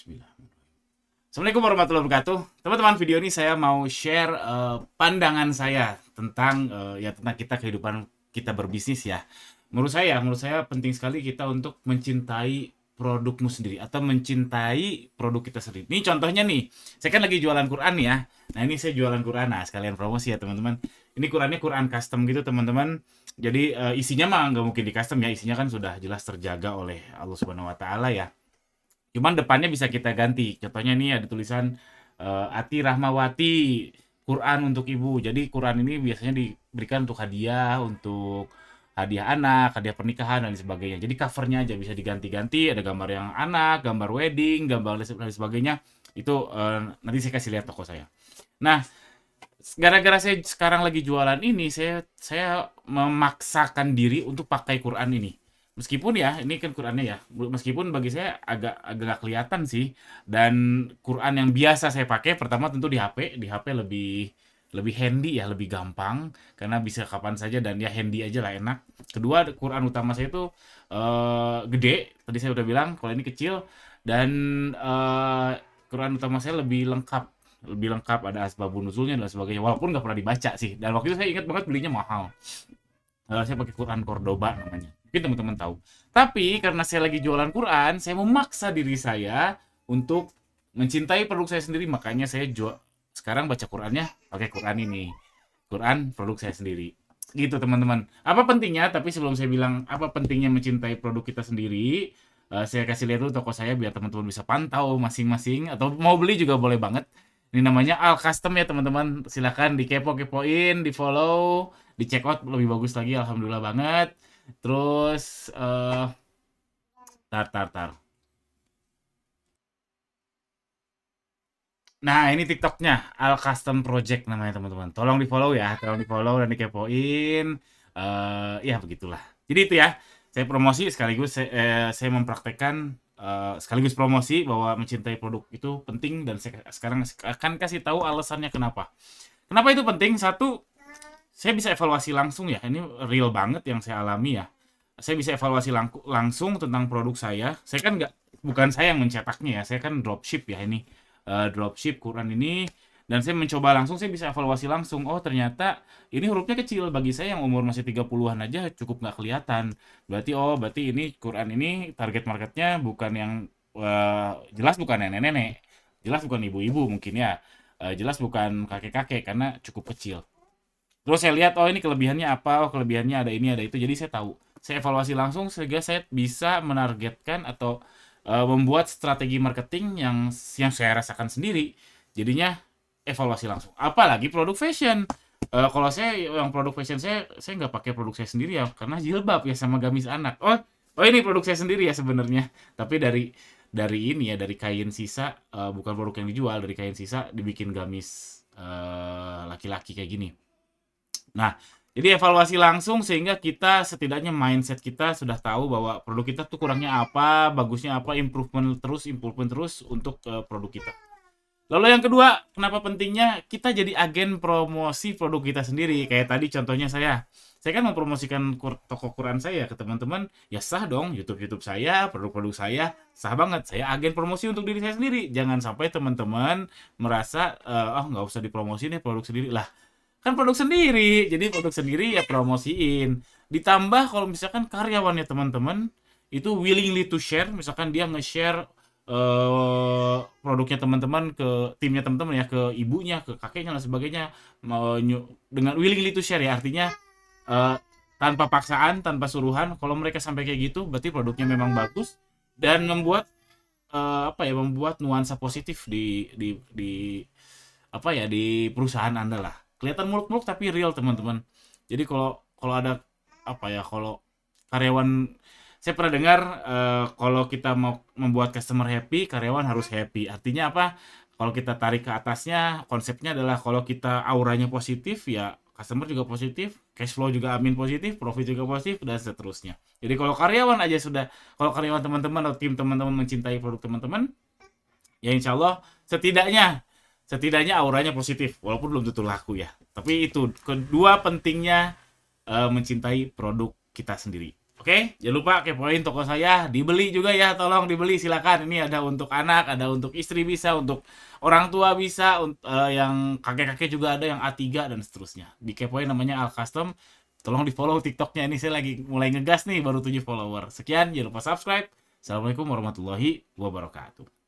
Bismillahirrahmanirrahim. Assalamualaikum warahmatullahi wabarakatuh. Teman-teman, video ini saya mau share uh, pandangan saya tentang uh, ya tentang kita kehidupan kita berbisnis ya. Menurut saya, menurut saya penting sekali kita untuk mencintai produkmu sendiri atau mencintai produk kita sendiri. Ini contohnya nih, saya kan lagi jualan Quran ya. Nah, ini saya jualan Quran. Nah, sekalian promosi ya, teman-teman. Ini Qurannya Quran custom gitu, teman-teman. Jadi uh, isinya mah nggak mungkin di custom ya, isinya kan sudah jelas terjaga oleh Allah Subhanahu wa taala ya Cuman depannya bisa kita ganti. Contohnya ini ada tulisan uh, Ati Rahmawati Quran untuk ibu. Jadi Quran ini biasanya diberikan untuk hadiah, untuk hadiah anak, hadiah pernikahan dan sebagainya. Jadi covernya aja bisa diganti-ganti. Ada gambar yang anak, gambar wedding, gambar dan sebagainya. Itu uh, nanti saya kasih lihat toko saya. Nah, gara-gara saya sekarang lagi jualan ini, saya saya memaksakan diri untuk pakai Quran ini meskipun ya ini kan Qurannya ya meskipun bagi saya agak agak kelihatan sih dan Quran yang biasa saya pakai pertama tentu di HP di HP lebih lebih handy ya lebih gampang karena bisa kapan saja dan ya handy aja lah enak kedua Quran utama saya itu uh, eh, gede tadi saya udah bilang kalau ini kecil dan uh, Quran utama saya lebih lengkap lebih lengkap ada asbabun nuzulnya dan sebagainya walaupun nggak pernah dibaca sih dan waktu itu saya ingat banget belinya mahal uh, saya pakai Quran Cordoba namanya Mungkin teman-teman tahu. Tapi karena saya lagi jualan Quran, saya memaksa diri saya untuk mencintai produk saya sendiri. Makanya saya jual sekarang baca Qurannya pakai Quran ini. Quran produk saya sendiri. Gitu teman-teman. Apa pentingnya? Tapi sebelum saya bilang apa pentingnya mencintai produk kita sendiri, uh, saya kasih lihat dulu toko saya biar teman-teman bisa pantau masing-masing atau mau beli juga boleh banget. Ini namanya Al Custom ya teman-teman. Silahkan dikepo-kepoin, di follow, di check out lebih bagus lagi. Alhamdulillah banget. Terus uh, tar tar tar. Nah, ini TikToknya Al Custom Project namanya teman-teman. Tolong di follow ya, tolong di follow dan dikepoin. Uh, ya begitulah. Jadi itu ya, saya promosi sekaligus saya, eh, saya mempraktekkan uh, sekaligus promosi bahwa mencintai produk itu penting dan saya sekarang akan kasih tahu alasannya kenapa. Kenapa itu penting? Satu, saya bisa evaluasi langsung ya. Ini real banget yang saya alami ya. Saya bisa evaluasi lang langsung tentang produk saya. Saya kan nggak, bukan saya yang mencetaknya ya. Saya kan dropship ya ini. Uh, dropship Quran ini. Dan saya mencoba langsung, saya bisa evaluasi langsung. Oh ternyata ini hurufnya kecil. Bagi saya yang umur masih 30-an aja cukup nggak kelihatan. Berarti oh berarti ini Quran ini target marketnya bukan yang uh, jelas bukan nenek-nenek. Jelas bukan ibu-ibu mungkin ya. Uh, jelas bukan kakek-kakek karena cukup kecil. Terus saya lihat oh ini kelebihannya apa, oh kelebihannya ada ini ada itu. Jadi saya tahu. Saya evaluasi langsung sehingga saya bisa menargetkan atau uh, membuat strategi marketing yang yang saya rasakan sendiri. Jadinya evaluasi langsung. Apalagi produk fashion. Uh, kalau saya yang produk fashion saya saya nggak pakai produk saya sendiri ya karena jilbab ya sama gamis anak. Oh oh ini produk saya sendiri ya sebenarnya. Tapi dari dari ini ya dari kain sisa uh, bukan produk yang dijual dari kain sisa dibikin gamis laki-laki uh, laki -laki kayak gini. Nah, jadi evaluasi langsung sehingga kita setidaknya mindset kita sudah tahu bahwa produk kita tuh kurangnya apa, bagusnya apa, improvement terus, improvement terus untuk eh, produk kita. Lalu yang kedua, kenapa pentingnya kita jadi agen promosi produk kita sendiri. Kayak tadi contohnya saya. Saya kan mempromosikan toko Quran saya ke teman-teman, ya sah dong YouTube-YouTube saya, produk-produk saya, sah banget. Saya agen promosi untuk diri saya sendiri. Jangan sampai teman-teman merasa, oh nggak usah dipromosi nih produk sendiri. Lah, kan produk sendiri jadi produk sendiri ya promosiin ditambah kalau misalkan karyawannya teman-teman itu willingly to share misalkan dia nge-share uh, produknya teman-teman ke timnya teman-teman ya ke ibunya ke kakeknya dan sebagainya mau dengan willingly to share ya artinya uh, tanpa paksaan tanpa suruhan kalau mereka sampai kayak gitu berarti produknya memang bagus dan membuat uh, apa ya membuat nuansa positif di di di apa ya di perusahaan anda lah kelihatan muluk-muluk tapi real teman-teman jadi kalau kalau ada apa ya kalau karyawan saya pernah dengar uh, kalau kita mau membuat customer happy karyawan harus happy artinya apa kalau kita tarik ke atasnya konsepnya adalah kalau kita auranya positif ya customer juga positif, cash flow juga amin positif, profit juga positif dan seterusnya. Jadi kalau karyawan aja sudah, kalau karyawan teman-teman atau tim teman-teman mencintai produk teman-teman, ya insyaallah setidaknya setidaknya auranya positif walaupun belum tentu laku ya tapi itu kedua pentingnya uh, mencintai produk kita sendiri oke okay? jangan lupa kepoin toko saya dibeli juga ya tolong dibeli silakan ini ada untuk anak ada untuk istri bisa untuk orang tua bisa uh, yang kakek-kakek juga ada yang A3 dan seterusnya di kepoin namanya Al Custom tolong di follow tiktoknya ini saya lagi mulai ngegas nih baru 7 follower sekian jangan lupa subscribe Assalamualaikum warahmatullahi wabarakatuh